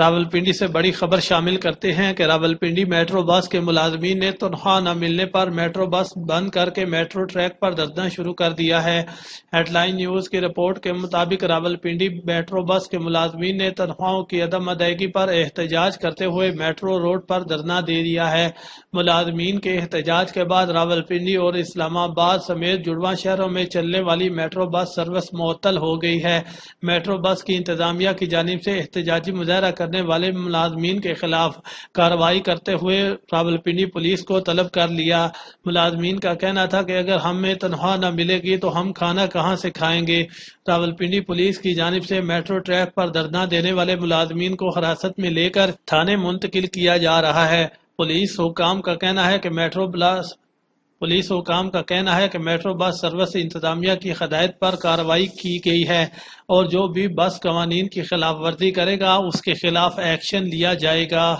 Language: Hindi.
रावलपिंडी से बड़ी खबर शामिल करते हैं कि रावलपिंडी मेट्रो बस के मुलाजमी ने तनख्वाह न मिलने पर मेट्रो बस बंद करके मेट्रो ट्रैक पर धरना शुरू कर दिया है हेडलाइन न्यूज की रिपोर्ट के मुताबिक रावलपिंडी मेट्रो बस के मुलाजमी ने तनख्वाहों की अदम अदायगी पर एहतजाज करते हुए मेट्रो रोड पर धरना दे दिया है मुलाजमीन के एहतजाज के बाद रावलपिंडी और इस्लामाबाद समेत जुड़वा शहरों में चलने वाली मेट्रो बस सर्विस मअतल हो गई है मेट्रो बस की इंतजामिया की जानब से एहतजाजी मुजाहरा कर करने वाले मुलाजमीन के खिलाफ कार्रवाई करते हुए रावलपिंडी पुलिस को तलब कर लिया मुलाजमीन का कहना था कि अगर हमें तनख्वाह न मिलेगी तो हम खाना कहाँ से खाएंगे रावलपिंडी पुलिस की जानब से मेट्रो ट्रैक पर धरना देने वाले मुलाजमीन को हिरासत में लेकर थाने मुंतकिल किया जा रहा है पुलिस हुकाम का कहना है कि मेट्रो ब्लास्ट पुलिस हुकाम का कहना है कि मेट्रो बस सर्विस इंतजामिया की हदायत पर कार्रवाई की गई है और जो भी बस कवानीन की खिलाफ वर्जी करेगा उसके खिलाफ एक्शन लिया जाएगा